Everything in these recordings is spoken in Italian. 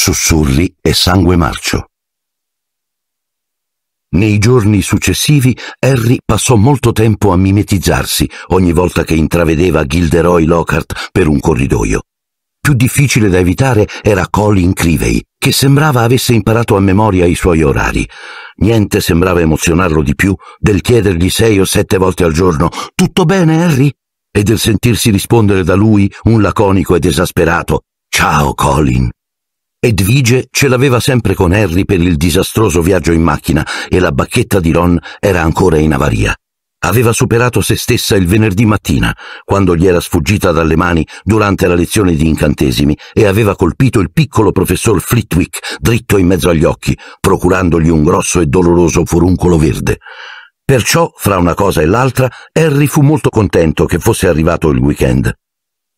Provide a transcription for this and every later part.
sussurri e sangue marcio. Nei giorni successivi Harry passò molto tempo a mimetizzarsi ogni volta che intravedeva Gilderoy Lockhart per un corridoio. Più difficile da evitare era Colin Crivey, che sembrava avesse imparato a memoria i suoi orari. Niente sembrava emozionarlo di più del chiedergli sei o sette volte al giorno Tutto bene, Harry? e del sentirsi rispondere da lui un laconico ed esasperato Ciao, Colin. Edvige ce l'aveva sempre con Harry per il disastroso viaggio in macchina e la bacchetta di Ron era ancora in avaria. Aveva superato se stessa il venerdì mattina, quando gli era sfuggita dalle mani durante la lezione di incantesimi, e aveva colpito il piccolo professor Flitwick dritto in mezzo agli occhi, procurandogli un grosso e doloroso furuncolo verde. Perciò, fra una cosa e l'altra, Harry fu molto contento che fosse arrivato il weekend.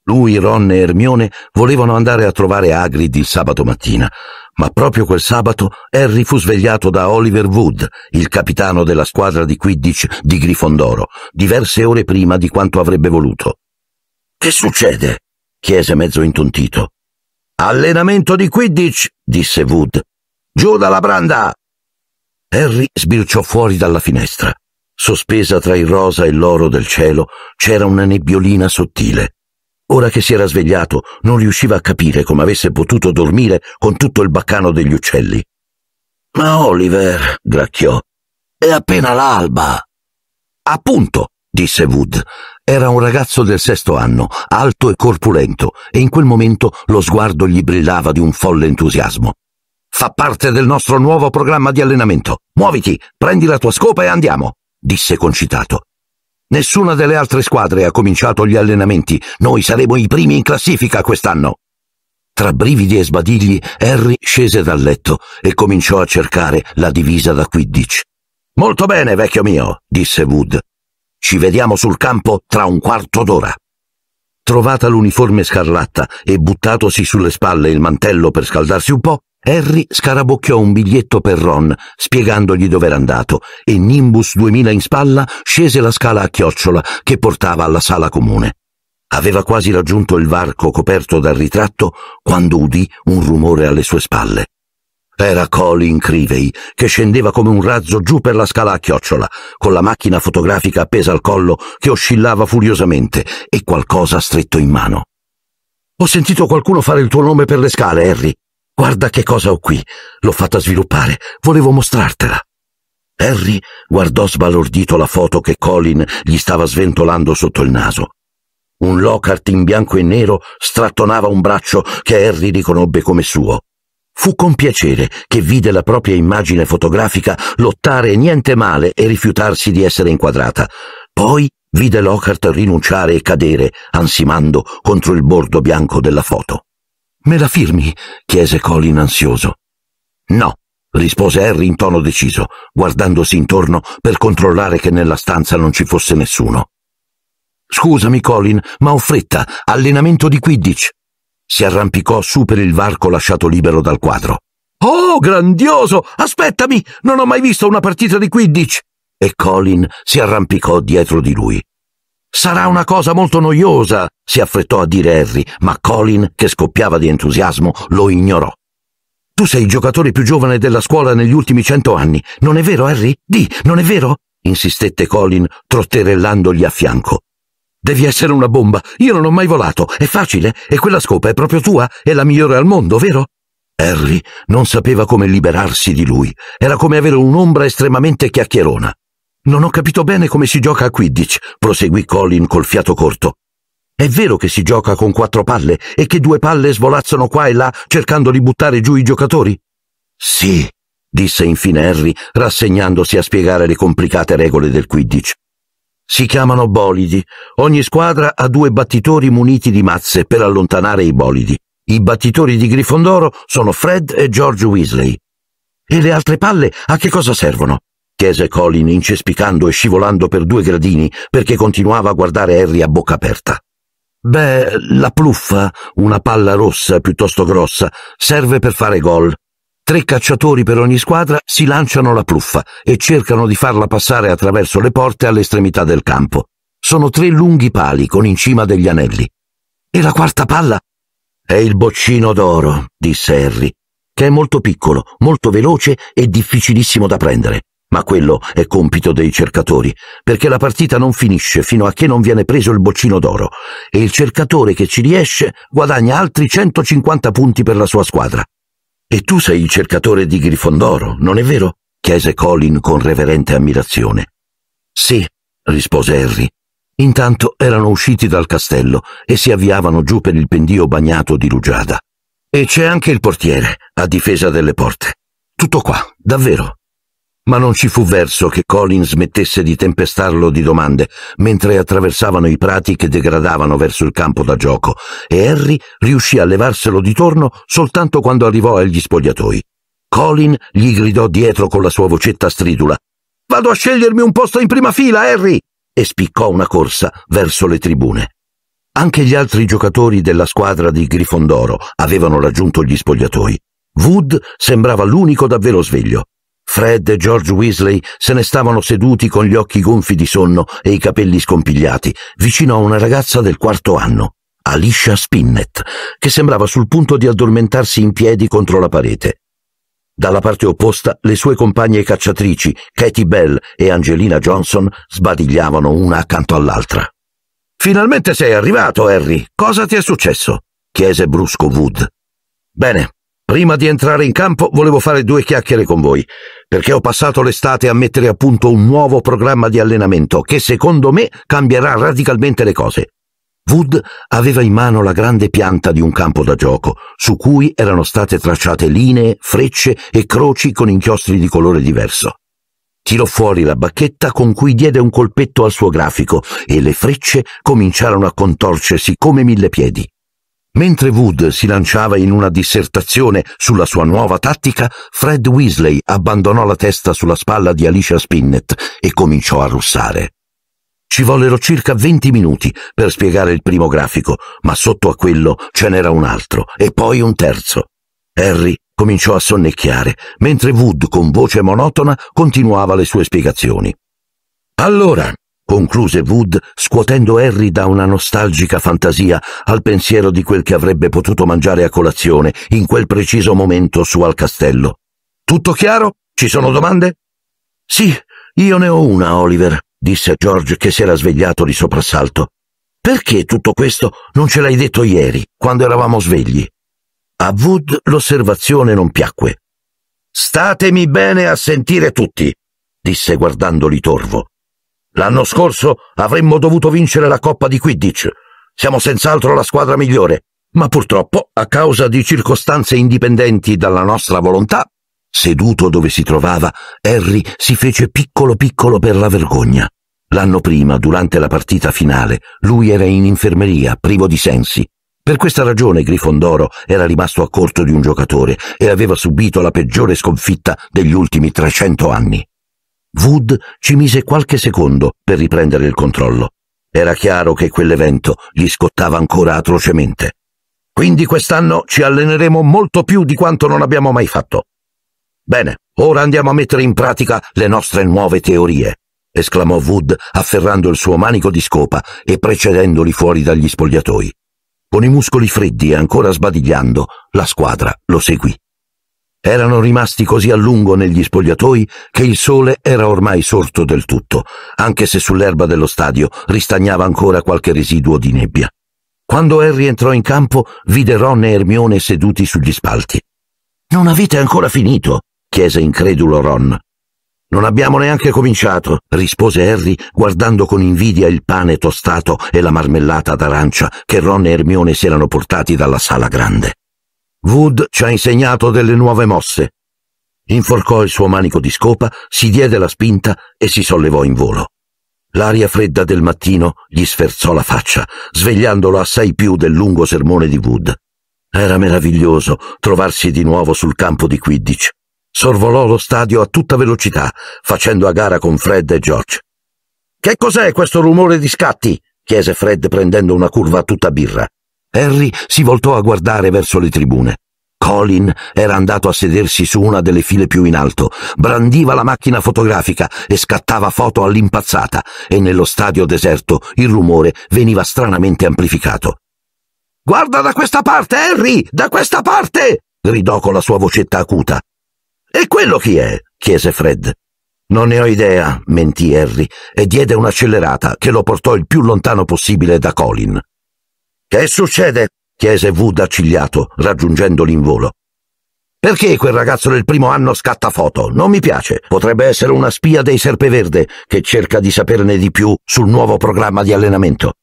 Lui, Ron e Hermione volevano andare a trovare Agrid il sabato mattina, ma proprio quel sabato Harry fu svegliato da Oliver Wood, il capitano della squadra di Quidditch di Grifondoro, diverse ore prima di quanto avrebbe voluto. Che succede? chiese mezzo intontito. Allenamento di Quidditch, disse Wood. Giù dalla branda! Harry sbirciò fuori dalla finestra. Sospesa tra il rosa e l'oro del cielo c'era una nebbiolina sottile. Ora che si era svegliato, non riusciva a capire come avesse potuto dormire con tutto il baccano degli uccelli. Ma Oliver, gracchiò, è appena l'alba. Appunto, disse Wood. Era un ragazzo del sesto anno, alto e corpulento, e in quel momento lo sguardo gli brillava di un folle entusiasmo. Fa parte del nostro nuovo programma di allenamento. Muoviti, prendi la tua scopa e andiamo, disse concitato. Nessuna delle altre squadre ha cominciato gli allenamenti. Noi saremo i primi in classifica quest'anno. Tra brividi e sbadigli, Harry scese dal letto e cominciò a cercare la divisa da Quidditch. Molto bene, vecchio mio, disse Wood. Ci vediamo sul campo tra un quarto d'ora. Trovata l'uniforme scarlatta e buttatosi sulle spalle il mantello per scaldarsi un po', Harry scarabocchiò un biglietto per Ron, spiegandogli dov'era andato, e Nimbus 2000 in spalla scese la scala a chiocciola che portava alla sala comune. Aveva quasi raggiunto il varco coperto dal ritratto quando udì un rumore alle sue spalle. Era Colin Crivey, che scendeva come un razzo giù per la scala a chiocciola, con la macchina fotografica appesa al collo che oscillava furiosamente e qualcosa stretto in mano. Ho sentito qualcuno fare il tuo nome per le scale, Harry, Guarda che cosa ho qui. L'ho fatta sviluppare. Volevo mostrartela. Harry guardò sbalordito la foto che Colin gli stava sventolando sotto il naso. Un Lockhart in bianco e nero strattonava un braccio che Harry riconobbe come suo. Fu con piacere che vide la propria immagine fotografica lottare niente male e rifiutarsi di essere inquadrata. Poi vide Lockhart rinunciare e cadere, ansimando contro il bordo bianco della foto. Me la firmi? chiese Colin ansioso. No, rispose Harry in tono deciso, guardandosi intorno per controllare che nella stanza non ci fosse nessuno. Scusami, Colin, ma ho fretta. Allenamento di Quidditch. Si arrampicò su per il varco lasciato libero dal quadro. Oh, grandioso! Aspettami! Non ho mai visto una partita di Quidditch! E Colin si arrampicò dietro di lui. Sarà una cosa molto noiosa, si affrettò a dire Harry, ma Colin, che scoppiava di entusiasmo, lo ignorò. Tu sei il giocatore più giovane della scuola negli ultimi cento anni, non è vero, Harry? Di, non è vero? insistette Colin, trotterellandogli a fianco. Devi essere una bomba, io non ho mai volato, è facile, e quella scopa è proprio tua, è la migliore al mondo, vero? Harry non sapeva come liberarsi di lui, era come avere un'ombra estremamente chiacchierona. Non ho capito bene come si gioca a Quidditch, proseguì Colin col fiato corto. È vero che si gioca con quattro palle e che due palle svolazzano qua e là cercando di buttare giù i giocatori? Sì, disse infine Harry, rassegnandosi a spiegare le complicate regole del Quidditch. Si chiamano bolidi. Ogni squadra ha due battitori muniti di mazze per allontanare i bolidi. I battitori di Grifondoro sono Fred e George Weasley. E le altre palle a che cosa servono? chiese Colin incespicando e scivolando per due gradini perché continuava a guardare Harry a bocca aperta. Beh, la pluffa, una palla rossa piuttosto grossa, serve per fare gol. Tre cacciatori per ogni squadra si lanciano la pluffa e cercano di farla passare attraverso le porte all'estremità del campo. Sono tre lunghi pali con in cima degli anelli. E la quarta palla? È il boccino d'oro, disse Harry, che è molto piccolo, molto veloce e difficilissimo da prendere. Ma quello è compito dei cercatori, perché la partita non finisce fino a che non viene preso il boccino d'oro e il cercatore che ci riesce guadagna altri 150 punti per la sua squadra. E tu sei il cercatore di Grifondoro, non è vero? chiese Colin con reverente ammirazione. Sì, rispose Harry. Intanto erano usciti dal castello e si avviavano giù per il pendio bagnato di rugiada. E c'è anche il portiere, a difesa delle porte. Tutto qua, davvero ma non ci fu verso che Colin smettesse di tempestarlo di domande mentre attraversavano i prati che degradavano verso il campo da gioco e Harry riuscì a levarselo di torno soltanto quando arrivò agli spogliatoi. Colin gli gridò dietro con la sua vocetta stridula Vado a scegliermi un posto in prima fila, Harry! e spiccò una corsa verso le tribune. Anche gli altri giocatori della squadra di Grifondoro avevano raggiunto gli spogliatoi. Wood sembrava l'unico davvero sveglio. Fred e George Weasley se ne stavano seduti con gli occhi gonfi di sonno e i capelli scompigliati, vicino a una ragazza del quarto anno, Alicia Spinnet, che sembrava sul punto di addormentarsi in piedi contro la parete. Dalla parte opposta le sue compagne cacciatrici, Katie Bell e Angelina Johnson, sbadigliavano una accanto all'altra. Finalmente sei arrivato, Harry. Cosa ti è successo? chiese brusco Wood. Bene, prima di entrare in campo volevo fare due chiacchiere con voi perché ho passato l'estate a mettere a punto un nuovo programma di allenamento che secondo me cambierà radicalmente le cose. Wood aveva in mano la grande pianta di un campo da gioco, su cui erano state tracciate linee, frecce e croci con inchiostri di colore diverso. Tirò fuori la bacchetta con cui diede un colpetto al suo grafico e le frecce cominciarono a contorcersi come mille piedi. Mentre Wood si lanciava in una dissertazione sulla sua nuova tattica, Fred Weasley abbandonò la testa sulla spalla di Alicia Spinnet e cominciò a russare. Ci vollero circa venti minuti per spiegare il primo grafico, ma sotto a quello ce n'era un altro e poi un terzo. Harry cominciò a sonnecchiare, mentre Wood, con voce monotona, continuava le sue spiegazioni. Allora, concluse Wood scuotendo Harry da una nostalgica fantasia al pensiero di quel che avrebbe potuto mangiare a colazione in quel preciso momento su al castello. Tutto chiaro? Ci sono domande? Sì, io ne ho una, Oliver, disse George che si era svegliato di soprassalto. Perché tutto questo non ce l'hai detto ieri, quando eravamo svegli? A Wood l'osservazione non piacque. Statemi bene a sentire tutti, disse guardandoli torvo. L'anno scorso avremmo dovuto vincere la Coppa di Quidditch. Siamo senz'altro la squadra migliore, ma purtroppo, a causa di circostanze indipendenti dalla nostra volontà, seduto dove si trovava, Harry si fece piccolo piccolo per la vergogna. L'anno prima, durante la partita finale, lui era in infermeria, privo di sensi. Per questa ragione Grifondoro era rimasto a corto di un giocatore e aveva subito la peggiore sconfitta degli ultimi 300 anni. Wood ci mise qualche secondo per riprendere il controllo. Era chiaro che quell'evento gli scottava ancora atrocemente. Quindi quest'anno ci alleneremo molto più di quanto non abbiamo mai fatto. Bene, ora andiamo a mettere in pratica le nostre nuove teorie, esclamò Wood afferrando il suo manico di scopa e precedendoli fuori dagli spogliatoi. Con i muscoli freddi e ancora sbadigliando, la squadra lo seguì. Erano rimasti così a lungo negli spogliatoi che il sole era ormai sorto del tutto, anche se sull'erba dello stadio ristagnava ancora qualche residuo di nebbia. Quando Harry entrò in campo, vide Ron e Hermione seduti sugli spalti. Non avete ancora finito? chiese incredulo Ron. Non abbiamo neanche cominciato, rispose Harry, guardando con invidia il pane tostato e la marmellata d'arancia che Ron e Hermione si erano portati dalla sala grande. Wood ci ha insegnato delle nuove mosse. Inforcò il suo manico di scopa, si diede la spinta e si sollevò in volo. L'aria fredda del mattino gli sferzò la faccia, svegliandolo assai più del lungo sermone di Wood. Era meraviglioso trovarsi di nuovo sul campo di Quidditch. Sorvolò lo stadio a tutta velocità, facendo a gara con Fred e George. Che cos'è questo rumore di scatti? chiese Fred prendendo una curva tutta birra. Harry si voltò a guardare verso le tribune. Colin era andato a sedersi su una delle file più in alto, brandiva la macchina fotografica e scattava foto all'impazzata, e nello stadio deserto il rumore veniva stranamente amplificato. Guarda da questa parte, Harry! Da questa parte! gridò con la sua vocetta acuta. E quello chi è? chiese Fred. Non ne ho idea, mentì Harry e diede un'accelerata che lo portò il più lontano possibile da Colin. Che succede? chiese Wood accigliato, raggiungendoli in volo. Perché quel ragazzo del primo anno scatta foto? Non mi piace. Potrebbe essere una spia dei Serpeverde che cerca di saperne di più sul nuovo programma di allenamento.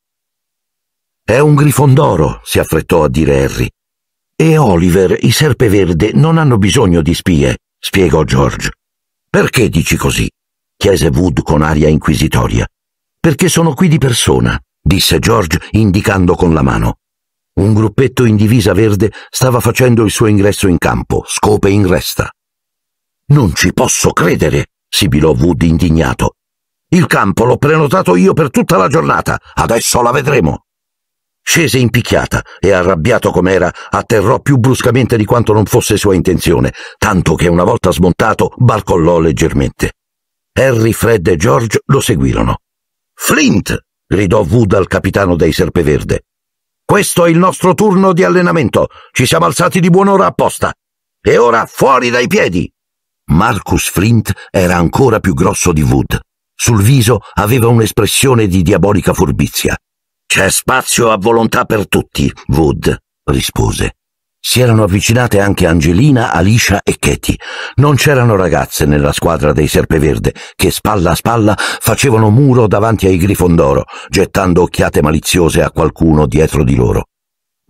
È un grifondoro, si affrettò a dire Harry. E Oliver, i Serpeverde non hanno bisogno di spie, spiegò George. Perché dici così? chiese Wood con aria inquisitoria. Perché sono qui di persona disse George indicando con la mano. Un gruppetto in divisa verde stava facendo il suo ingresso in campo, scope in resta. Non ci posso credere, sibilò Wood indignato. Il campo l'ho prenotato io per tutta la giornata, adesso la vedremo. Scese in picchiata e, arrabbiato com'era, atterrò più bruscamente di quanto non fosse sua intenzione, tanto che una volta smontato barcollò leggermente. Harry, Fred e George lo seguirono. Flint! gridò Wood al capitano dei Serpeverde. Questo è il nostro turno di allenamento. Ci siamo alzati di buon'ora apposta. E ora fuori dai piedi! Marcus Flint era ancora più grosso di Wood. Sul viso aveva un'espressione di diabolica furbizia. C'è spazio a volontà per tutti, Wood, rispose. Si erano avvicinate anche Angelina, Alicia e Katie. Non c'erano ragazze nella squadra dei Serpeverde, che spalla a spalla facevano muro davanti ai Grifondoro, gettando occhiate maliziose a qualcuno dietro di loro.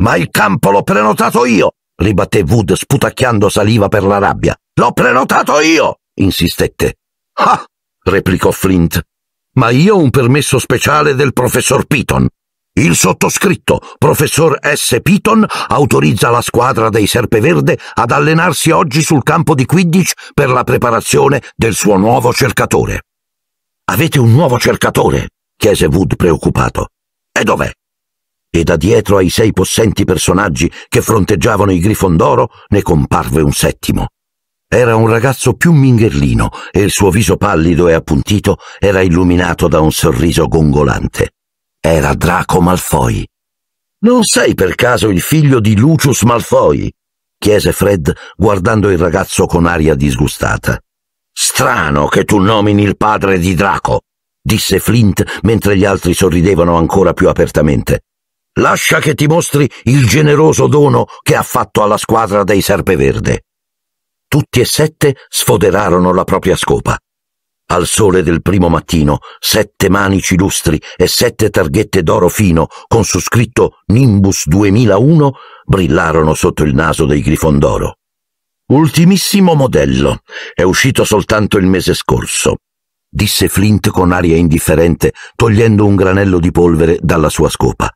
Ma il campo l'ho prenotato io! ribatté Wood sputacchiando saliva per la rabbia. L'ho prenotato io! insistette. Ah! replicò Flint. Ma io ho un permesso speciale del professor Piton. Il sottoscritto, professor S. Piton, autorizza la squadra dei Serpeverde ad allenarsi oggi sul campo di Quidditch per la preparazione del suo nuovo cercatore. Avete un nuovo cercatore? chiese Wood preoccupato. E dov'è? E da dietro ai sei possenti personaggi che fronteggiavano i Grifondoro ne comparve un settimo. Era un ragazzo più mingherlino e il suo viso pallido e appuntito era illuminato da un sorriso gongolante. Era Draco Malfoy. Non sei per caso il figlio di Lucius Malfoy? chiese Fred guardando il ragazzo con aria disgustata. Strano che tu nomini il padre di Draco, disse Flint mentre gli altri sorridevano ancora più apertamente. Lascia che ti mostri il generoso dono che ha fatto alla squadra dei Serpeverde. Tutti e sette sfoderarono la propria scopa. Al sole del primo mattino, sette manici lustri e sette targhette d'oro fino, con su scritto Nimbus 2001, brillarono sotto il naso dei Grifondoro. Ultimissimo modello, è uscito soltanto il mese scorso, disse Flint con aria indifferente, togliendo un granello di polvere dalla sua scopa.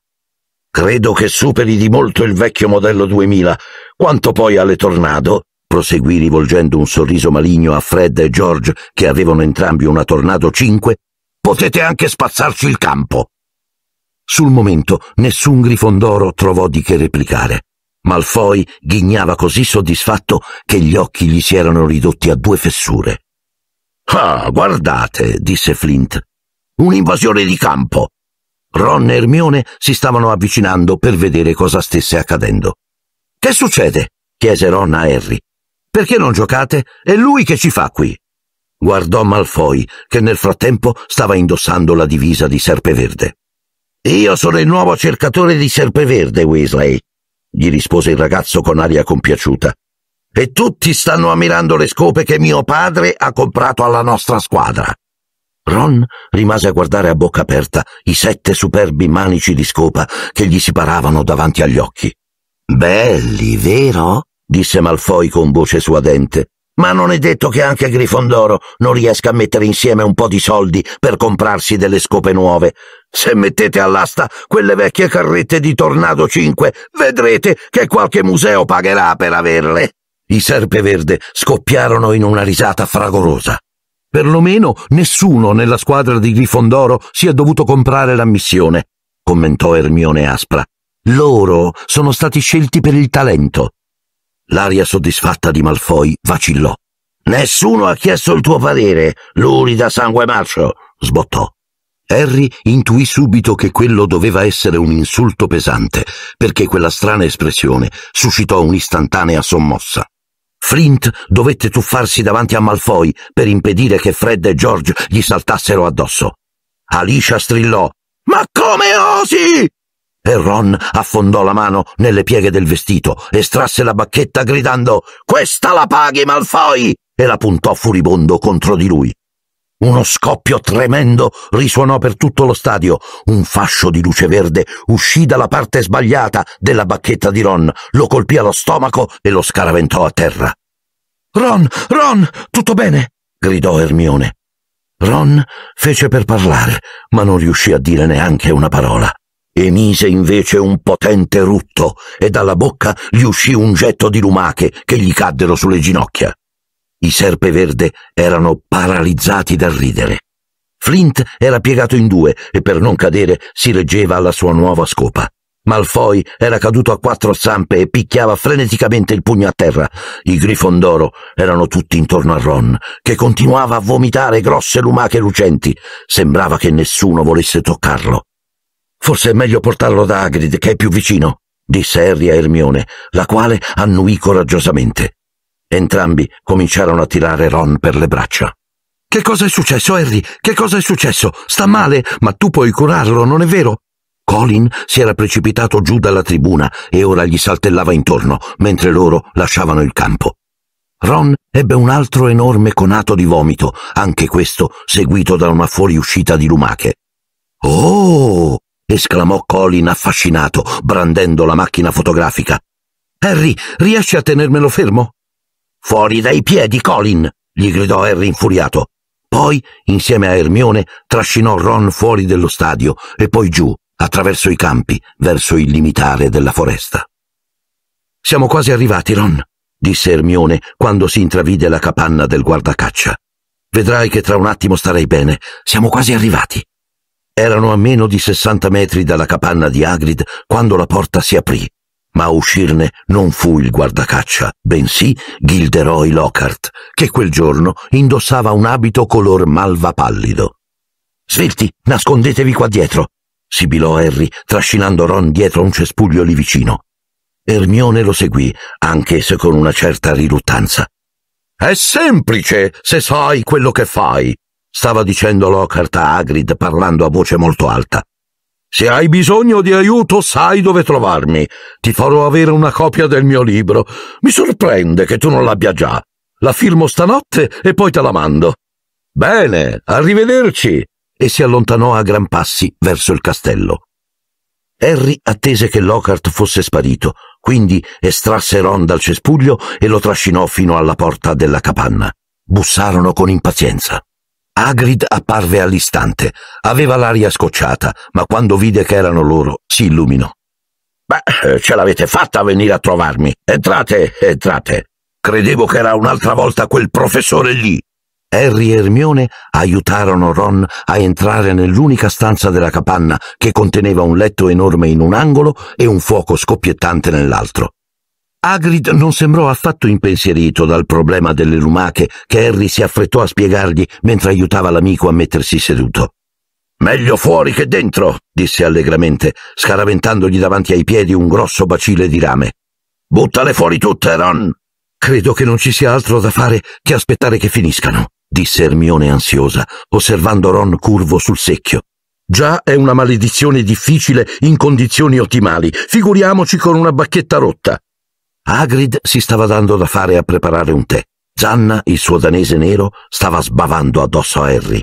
Credo che superi di molto il vecchio modello 2000, quanto poi alle Tornado, proseguì rivolgendo un sorriso maligno a Fred e George, che avevano entrambi una Tornado 5, potete anche spazzarci il campo. Sul momento nessun grifondoro trovò di che replicare. Malfoy ghignava così soddisfatto che gli occhi gli si erano ridotti a due fessure. Ah, guardate, disse Flint. Un'invasione di campo. Ron e Hermione si stavano avvicinando per vedere cosa stesse accadendo. Che succede? chiese Ron a Harry. Perché non giocate? È lui che ci fa qui. Guardò Malfoy, che nel frattempo stava indossando la divisa di Serpeverde. Io sono il nuovo cercatore di Serpeverde, Weasley, gli rispose il ragazzo con aria compiaciuta. E tutti stanno ammirando le scope che mio padre ha comprato alla nostra squadra. Ron rimase a guardare a bocca aperta i sette superbi manici di scopa che gli si paravano davanti agli occhi. Belli, vero? disse Malfoy con voce suadente. Ma non è detto che anche Grifondoro non riesca a mettere insieme un po' di soldi per comprarsi delle scope nuove. Se mettete all'asta quelle vecchie carrette di Tornado 5, vedrete che qualche museo pagherà per averle. I Serpeverde scoppiarono in una risata fragorosa. Perlomeno nessuno nella squadra di Grifondoro si è dovuto comprare l'ammissione, commentò Ermione aspra. Loro sono stati scelti per il talento L'aria soddisfatta di Malfoy vacillò. Nessuno ha chiesto il tuo parere, Luri da sangue marcio, sbottò. Harry intuì subito che quello doveva essere un insulto pesante, perché quella strana espressione suscitò un'istantanea sommossa. Flint dovette tuffarsi davanti a Malfoy per impedire che Fred e George gli saltassero addosso. Alicia strillò Ma come osi? e Ron affondò la mano nelle pieghe del vestito, estrasse la bacchetta gridando Questa la paghi, Malfoy! e la puntò furibondo contro di lui. Uno scoppio tremendo risuonò per tutto lo stadio. Un fascio di luce verde uscì dalla parte sbagliata della bacchetta di Ron, lo colpì allo stomaco e lo scaraventò a terra. Ron, Ron, tutto bene? gridò Hermione. Ron fece per parlare, ma non riuscì a dire neanche una parola. Emise invece un potente rutto e dalla bocca gli uscì un getto di lumache che gli caddero sulle ginocchia. I serpe verde erano paralizzati dal ridere. Flint era piegato in due e per non cadere si reggeva alla sua nuova scopa. Malfoy era caduto a quattro zampe e picchiava freneticamente il pugno a terra. I Grifondoro erano tutti intorno a Ron, che continuava a vomitare grosse lumache lucenti. Sembrava che nessuno volesse toccarlo. Forse è meglio portarlo da Agrid, che è più vicino, disse Harry a Hermione, la quale annuì coraggiosamente. Entrambi cominciarono a tirare Ron per le braccia. Che cosa è successo, Harry? Che cosa è successo? Sta male, ma tu puoi curarlo, non è vero? Colin si era precipitato giù dalla tribuna e ora gli saltellava intorno, mentre loro lasciavano il campo. Ron ebbe un altro enorme conato di vomito, anche questo seguito da una fuoriuscita di lumache. Oh! esclamò Colin affascinato, brandendo la macchina fotografica. Harry, riesci a tenermelo fermo? Fuori dai piedi, Colin! gli gridò Harry infuriato. Poi, insieme a Ermione, trascinò Ron fuori dello stadio e poi giù, attraverso i campi, verso il limitare della foresta. Siamo quasi arrivati, Ron, disse Ermione quando si intravide la capanna del guardacaccia. Vedrai che tra un attimo starei bene. Siamo quasi arrivati. Erano a meno di 60 metri dalla capanna di Agrid quando la porta si aprì, ma a uscirne non fu il guardacaccia, bensì Gilderoy Lockhart, che quel giorno indossava un abito color malva pallido. Svelti, nascondetevi qua dietro, sibilò Harry, trascinando Ron dietro un cespuglio lì vicino. Ermione lo seguì, anche se con una certa riluttanza. È semplice se sai quello che fai, stava dicendo Lockhart a Hagrid parlando a voce molto alta. Se hai bisogno di aiuto sai dove trovarmi. Ti farò avere una copia del mio libro. Mi sorprende che tu non l'abbia già. La firmo stanotte e poi te la mando. Bene, arrivederci. E si allontanò a gran passi verso il castello. Harry attese che Lockhart fosse sparito, quindi estrasse Ron dal cespuglio e lo trascinò fino alla porta della capanna. Bussarono con impazienza. Agrid apparve all'istante. Aveva l'aria scocciata, ma quando vide che erano loro, si illuminò. Beh, ce l'avete fatta a venire a trovarmi. Entrate, entrate. Credevo che era un'altra volta quel professore lì. Harry e Hermione aiutarono Ron a entrare nell'unica stanza della capanna che conteneva un letto enorme in un angolo e un fuoco scoppiettante nell'altro. Hagrid non sembrò affatto impensierito dal problema delle lumache che Harry si affrettò a spiegargli mentre aiutava l'amico a mettersi seduto. Meglio fuori che dentro, disse allegramente, scaraventandogli davanti ai piedi un grosso bacile di rame. Buttale fuori tutte, Ron. Credo che non ci sia altro da fare che aspettare che finiscano, disse Ermione ansiosa, osservando Ron curvo sul secchio. Già è una maledizione difficile in condizioni ottimali, figuriamoci con una bacchetta rotta. Agrid si stava dando da fare a preparare un tè. Zanna, il suo danese nero, stava sbavando addosso a Harry.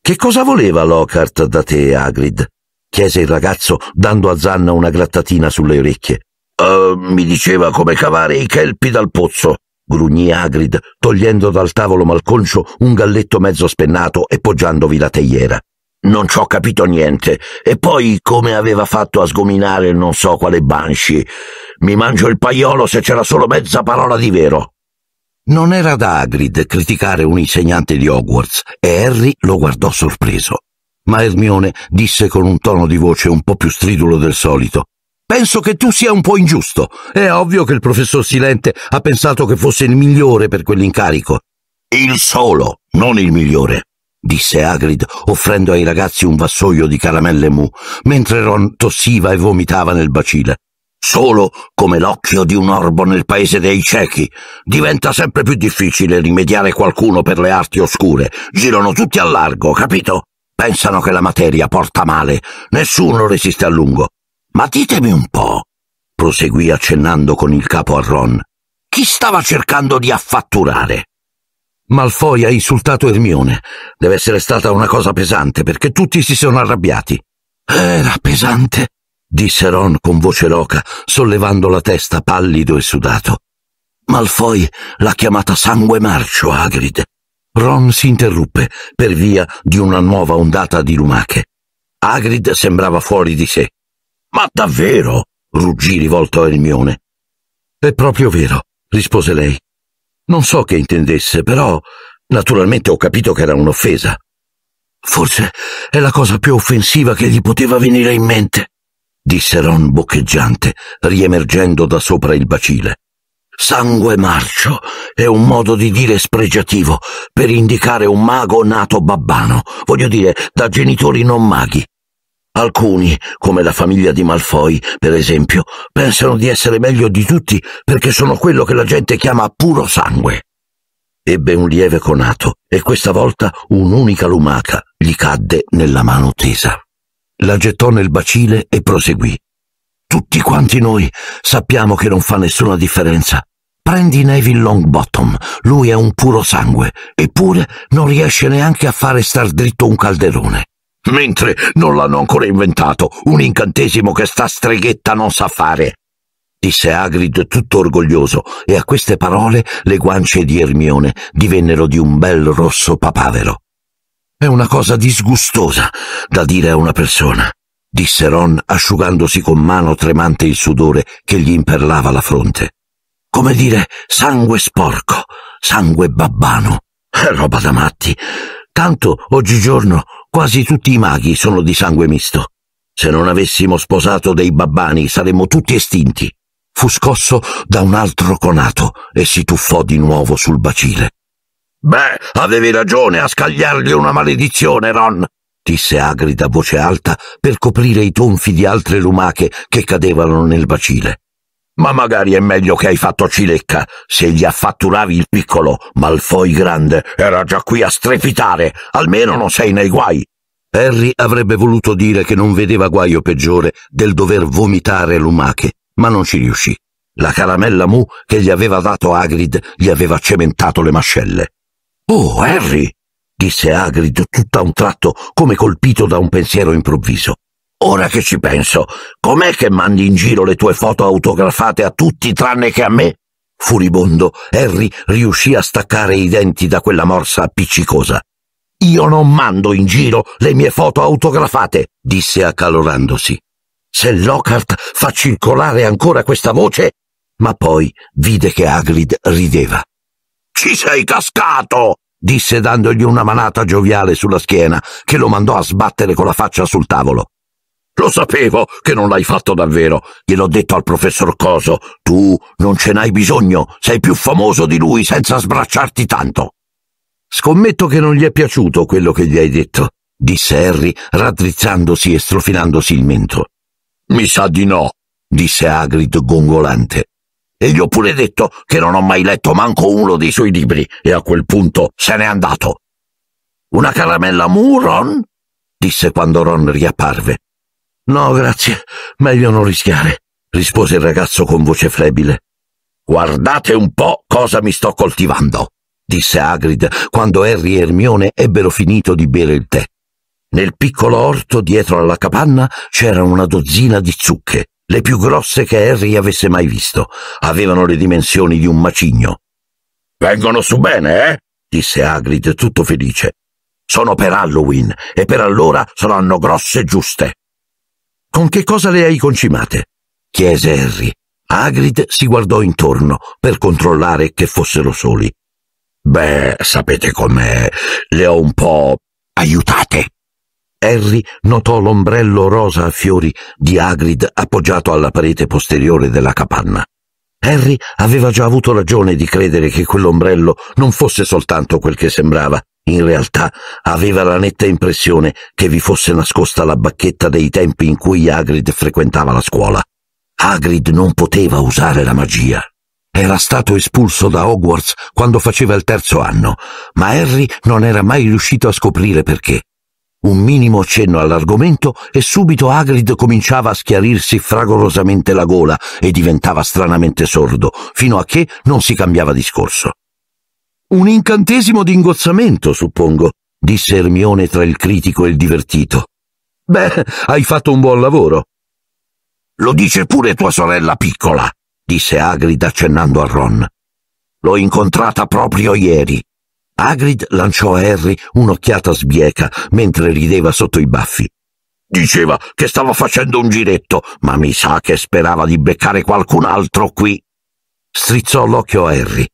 Che cosa voleva Lockhart da te, Agrid?» chiese il ragazzo, dando a Zanna una grattatina sulle orecchie. Uh, mi diceva come cavare i kelpi dal pozzo, grugnì Agrid, togliendo dal tavolo malconcio un galletto mezzo spennato e poggiandovi la teiera. Non ci ho capito niente, e poi come aveva fatto a sgominare non so quale banshee. Mi mangio il paiolo se c'era solo mezza parola di vero. Non era da Hagrid criticare un insegnante di Hogwarts e Harry lo guardò sorpreso. Ma Hermione disse con un tono di voce un po' più stridulo del solito. Penso che tu sia un po' ingiusto. È ovvio che il professor Silente ha pensato che fosse il migliore per quell'incarico. Il solo, non il migliore, disse Hagrid, offrendo ai ragazzi un vassoio di caramelle mu, mentre Ron tossiva e vomitava nel bacile. Solo come l'occhio di un orbo nel paese dei ciechi. Diventa sempre più difficile rimediare qualcuno per le arti oscure. Girano tutti a largo, capito? Pensano che la materia porta male. Nessuno resiste a lungo. Ma ditemi un po', proseguì accennando con il capo a Ron, chi stava cercando di affatturare? Malfoy ha insultato Ermione. Deve essere stata una cosa pesante perché tutti si sono arrabbiati. Era pesante, disse Ron con voce roca, sollevando la testa pallido e sudato. Malfoy l'ha chiamata sangue marcio, Hagrid. Ron si interruppe per via di una nuova ondata di lumache. Hagrid sembrava fuori di sé. Ma davvero? ruggì rivolto a Elmione. È proprio vero, rispose lei. Non so che intendesse, però naturalmente ho capito che era un'offesa. Forse è la cosa più offensiva che gli poteva venire in mente disse Ron boccheggiante, riemergendo da sopra il bacile. Sangue marcio è un modo di dire spregiativo per indicare un mago nato babbano, voglio dire da genitori non maghi. Alcuni, come la famiglia di Malfoy, per esempio, pensano di essere meglio di tutti perché sono quello che la gente chiama puro sangue. Ebbe un lieve conato e questa volta un'unica lumaca gli cadde nella mano tesa la gettò nel bacile e proseguì. Tutti quanti noi sappiamo che non fa nessuna differenza. Prendi Neville Longbottom, lui è un puro sangue, eppure non riesce neanche a fare star dritto un calderone. Mentre non l'hanno ancora inventato, un incantesimo che sta streghetta non sa fare disse Agrid tutto orgoglioso, e a queste parole le guance di Ermione divennero di un bel rosso papavero. È una cosa disgustosa da dire a una persona, disse Ron asciugandosi con mano tremante il sudore che gli imperlava la fronte. Come dire sangue sporco, sangue babbano. Eh, roba da matti. Tanto oggigiorno quasi tutti i maghi sono di sangue misto. Se non avessimo sposato dei babbani saremmo tutti estinti. Fu scosso da un altro conato e si tuffò di nuovo sul bacile. Beh, avevi ragione a scagliargli una maledizione, Ron, disse Agrid a voce alta per coprire i tonfi di altre lumache che cadevano nel bacile. Ma magari è meglio che hai fatto cilecca. Se gli affatturavi il piccolo, Malfoy grande era già qui a strepitare. Almeno non sei nei guai. Harry avrebbe voluto dire che non vedeva guaio peggiore del dover vomitare lumache, ma non ci riuscì. La caramella mu che gli aveva dato Agrid gli aveva cementato le mascelle. Oh, Harry! disse Hagrid tutto a un tratto, come colpito da un pensiero improvviso. Ora che ci penso, com'è che mandi in giro le tue foto autografate a tutti tranne che a me? Furibondo, Harry riuscì a staccare i denti da quella morsa appiccicosa. Io non mando in giro le mie foto autografate, disse accalorandosi. Se Lockhart fa circolare ancora questa voce. Ma poi vide che Hagrid rideva. Ci sei cascato! disse dandogli una manata gioviale sulla schiena, che lo mandò a sbattere con la faccia sul tavolo. Lo sapevo che non l'hai fatto davvero, gliel'ho detto al professor Coso. Tu non ce n'hai bisogno, sei più famoso di lui senza sbracciarti tanto. Scommetto che non gli è piaciuto quello che gli hai detto, disse Harry, raddrizzandosi e strofinandosi il mento. Mi sa di no, disse Agrid gongolante e gli ho pure detto che non ho mai letto manco uno dei suoi libri e a quel punto se n'è andato. Una caramella mu, Ron? disse quando Ron riapparve. No, grazie, meglio non rischiare, rispose il ragazzo con voce flebile. Guardate un po' cosa mi sto coltivando, disse Agrid quando Harry e Ermione ebbero finito di bere il tè. Nel piccolo orto dietro alla capanna c'era una dozzina di zucche le più grosse che Harry avesse mai visto. Avevano le dimensioni di un macigno. Vengono su bene, eh? disse Hagrid tutto felice. Sono per Halloween e per allora saranno grosse e giuste. Con che cosa le hai concimate? chiese Harry. Hagrid si guardò intorno per controllare che fossero soli. Beh, sapete com'è, le ho un po' aiutate, Harry notò l'ombrello rosa a fiori di Hagrid appoggiato alla parete posteriore della capanna. Harry aveva già avuto ragione di credere che quell'ombrello non fosse soltanto quel che sembrava. In realtà aveva la netta impressione che vi fosse nascosta la bacchetta dei tempi in cui Hagrid frequentava la scuola. Hagrid non poteva usare la magia. Era stato espulso da Hogwarts quando faceva il terzo anno, ma Harry non era mai riuscito a scoprire perché. Un minimo cenno all'argomento e subito Hagrid cominciava a schiarirsi fragorosamente la gola e diventava stranamente sordo, fino a che non si cambiava discorso. Un incantesimo di ingozzamento, suppongo, disse Ermione tra il critico e il divertito. Beh, hai fatto un buon lavoro. Lo dice pure tua sorella piccola, disse Agrid accennando a Ron. L'ho incontrata proprio ieri. Hagrid lanciò a Harry un'occhiata sbieca mentre rideva sotto i baffi. Diceva che stava facendo un giretto, ma mi sa che sperava di beccare qualcun altro qui. Strizzò l'occhio a Harry.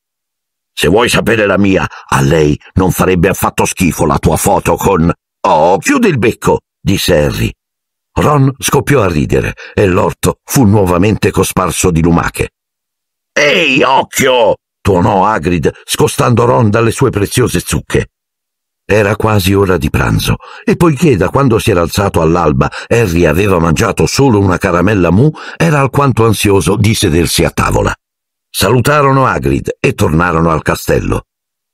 Se vuoi sapere la mia, a lei non farebbe affatto schifo la tua foto con... Oh, chiudi il becco, disse Harry. Ron scoppiò a ridere e l'orto fu nuovamente cosparso di lumache. Ehi, occhio! tuonò Agrid, scostando Ron dalle sue preziose zucche. Era quasi ora di pranzo, e poiché da quando si era alzato all'alba Harry aveva mangiato solo una caramella mu, era alquanto ansioso di sedersi a tavola. Salutarono Agrid e tornarono al castello.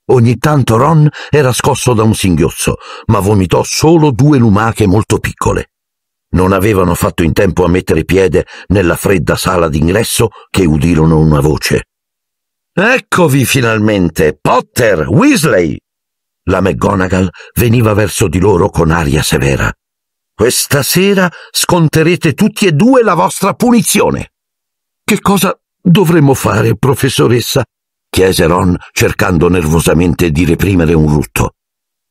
Ogni tanto Ron era scosso da un singhiozzo, ma vomitò solo due lumache molto piccole. Non avevano fatto in tempo a mettere piede nella fredda sala d'ingresso che udirono una voce. Eccovi finalmente, Potter, Weasley! La McGonagall veniva verso di loro con aria severa. Questa sera sconterete tutti e due la vostra punizione. Che cosa dovremmo fare, professoressa? chiese Ron, cercando nervosamente di reprimere un rutto.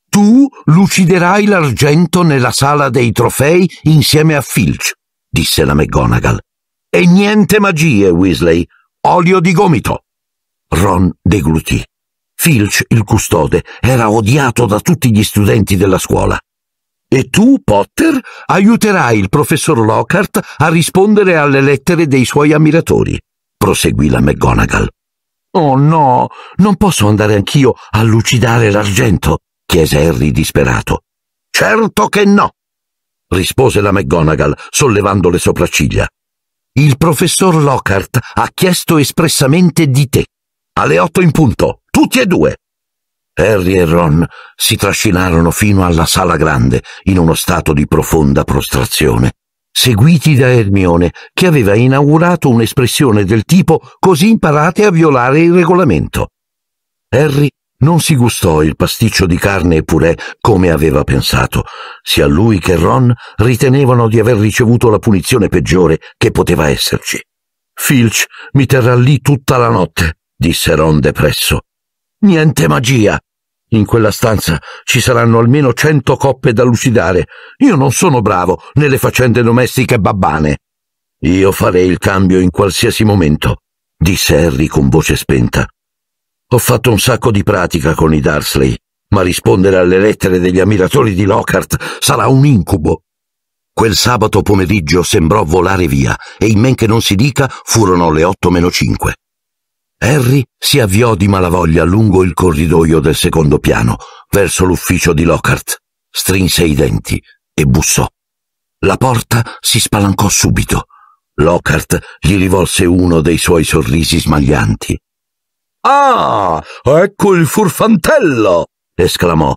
Tu luciderai l'argento nella sala dei trofei insieme a Filch, disse la McGonagall. E niente magie, Weasley. Olio di gomito. Ron deglutì. Filch, il custode, era odiato da tutti gli studenti della scuola. E tu, Potter, aiuterai il professor Lockhart a rispondere alle lettere dei suoi ammiratori, proseguì la McGonagall. Oh no, non posso andare anch'io a lucidare l'argento, chiese Harry disperato. Certo che no, rispose la McGonagall, sollevando le sopracciglia. Il professor Lockhart ha chiesto espressamente di te alle otto in punto, tutti e due. Harry e Ron si trascinarono fino alla sala grande in uno stato di profonda prostrazione, seguiti da Hermione, che aveva inaugurato un'espressione del tipo così imparate a violare il regolamento. Harry non si gustò il pasticcio di carne e purè come aveva pensato. Sia lui che Ron ritenevano di aver ricevuto la punizione peggiore che poteva esserci. Filch mi terrà lì tutta la notte, disse Ron depresso. Niente magia. In quella stanza ci saranno almeno cento coppe da lucidare. Io non sono bravo nelle faccende domestiche babbane. Io farei il cambio in qualsiasi momento, disse Harry con voce spenta. Ho fatto un sacco di pratica con i Darsley, ma rispondere alle lettere degli ammiratori di Lockhart sarà un incubo. Quel sabato pomeriggio sembrò volare via e in men che non si dica furono le otto meno cinque. Harry si avviò di malavoglia lungo il corridoio del secondo piano, verso l'ufficio di Lockhart, strinse i denti e bussò. La porta si spalancò subito. Lockhart gli rivolse uno dei suoi sorrisi smaglianti. Ah, ecco il furfantello! esclamò.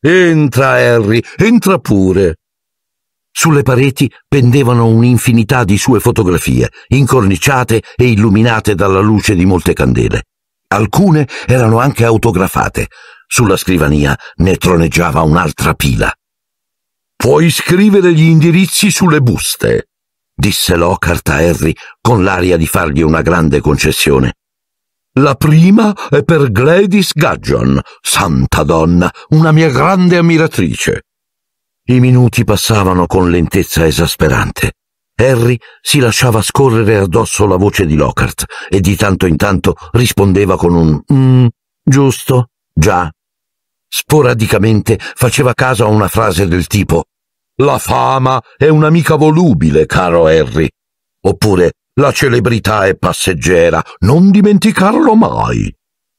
Entra, Harry, entra pure. Sulle pareti pendevano un'infinità di sue fotografie, incorniciate e illuminate dalla luce di molte candele. Alcune erano anche autografate. Sulla scrivania ne troneggiava un'altra pila. Puoi scrivere gli indirizzi sulle buste, disse Lockhart a Harry con l'aria di fargli una grande concessione. La prima è per Gladys Gaggion, santa donna, una mia grande ammiratrice. I minuti passavano con lentezza esasperante. Harry si lasciava scorrere addosso la voce di Lockhart e di tanto in tanto rispondeva con un «Mm, giusto, già». Sporadicamente faceva caso a una frase del tipo «La fama è un'amica volubile, caro Harry», oppure «La celebrità è passeggera, non dimenticarlo mai».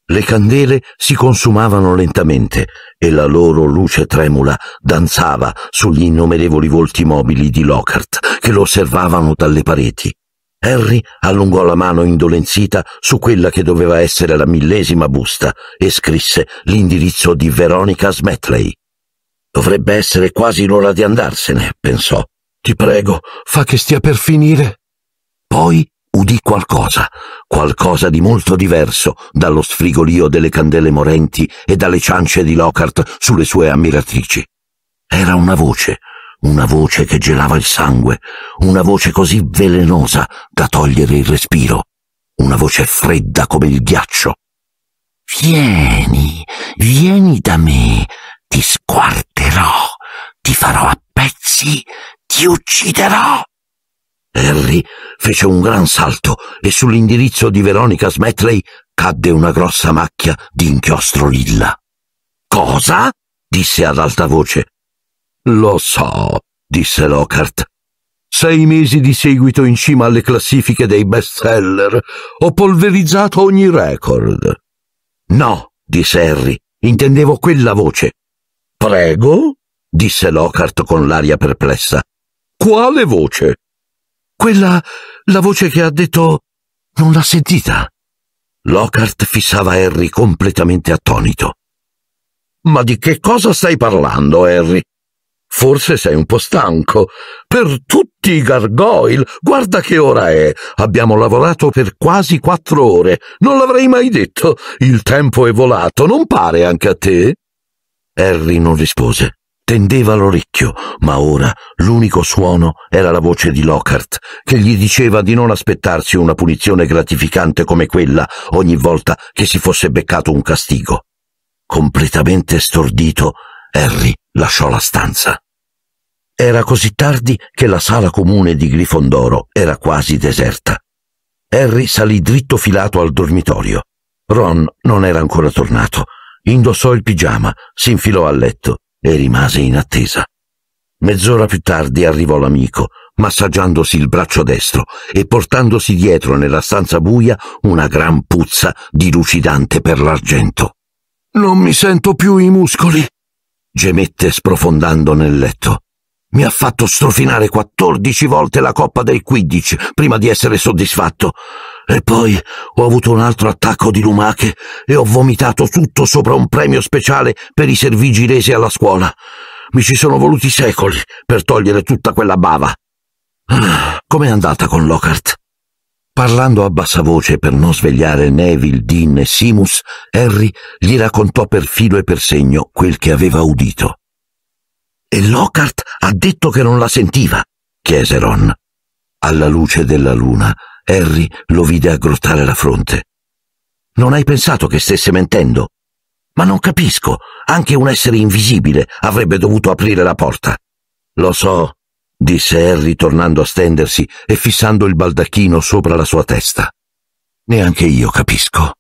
Le candele si consumavano lentamente e la loro luce tremula danzava sugli innumerevoli volti mobili di Lockhart che lo osservavano dalle pareti. Harry allungò la mano indolenzita su quella che doveva essere la millesima busta e scrisse l'indirizzo di Veronica Smetley. Dovrebbe essere quasi l'ora di andarsene, pensò. Ti prego, fa che stia per finire. Poi udì qualcosa, qualcosa di molto diverso dallo sfrigolio delle candele morenti e dalle ciance di Lockhart sulle sue ammiratrici. Era una voce, una voce che gelava il sangue, una voce così velenosa da togliere il respiro, una voce fredda come il ghiaccio. Vieni, vieni da me, ti squarterò, ti farò a pezzi, ti ucciderò. Harry fece un gran salto e sull'indirizzo di Veronica Smetley cadde una grossa macchia di inchiostro lilla. Cosa? disse ad alta voce. Lo so, disse Lockhart. Sei mesi di seguito in cima alle classifiche dei bestseller. Ho polverizzato ogni record. No, disse Harry, intendevo quella voce. Prego? disse Lockhart con l'aria perplessa. Quale voce? Quella, la voce che ha detto, non l'ha sentita. Lockhart fissava Harry completamente attonito. Ma di che cosa stai parlando, Harry? Forse sei un po' stanco. Per tutti i gargoyle, guarda che ora è. Abbiamo lavorato per quasi quattro ore. Non l'avrei mai detto. Il tempo è volato, non pare anche a te? Harry non rispose. Tendeva l'orecchio, ma ora l'unico suono era la voce di Lockhart, che gli diceva di non aspettarsi una punizione gratificante come quella ogni volta che si fosse beccato un castigo. Completamente stordito, Harry lasciò la stanza. Era così tardi che la sala comune di Grifondoro era quasi deserta. Harry salì dritto filato al dormitorio. Ron non era ancora tornato. Indossò il pigiama, si infilò a letto e rimase in attesa. Mezz'ora più tardi arrivò l'amico, massaggiandosi il braccio destro e portandosi dietro nella stanza buia una gran puzza di lucidante per l'argento. Non mi sento più i muscoli, gemette sprofondando nel letto. Mi ha fatto strofinare quattordici volte la coppa del quiddici prima di essere soddisfatto. E poi ho avuto un altro attacco di lumache e ho vomitato tutto sopra un premio speciale per i servigi resi alla scuola. Mi ci sono voluti secoli per togliere tutta quella bava. Ah, Com'è andata con Lockhart? Parlando a bassa voce per non svegliare Neville, Dean e Simus, Harry gli raccontò per filo e per segno quel che aveva udito. E Lockhart ha detto che non la sentiva, chiese Ron. Alla luce della luna, Harry lo vide aggrottare la fronte. Non hai pensato che stesse mentendo? Ma non capisco, anche un essere invisibile avrebbe dovuto aprire la porta. Lo so, disse Harry tornando a stendersi e fissando il baldacchino sopra la sua testa. Neanche io capisco.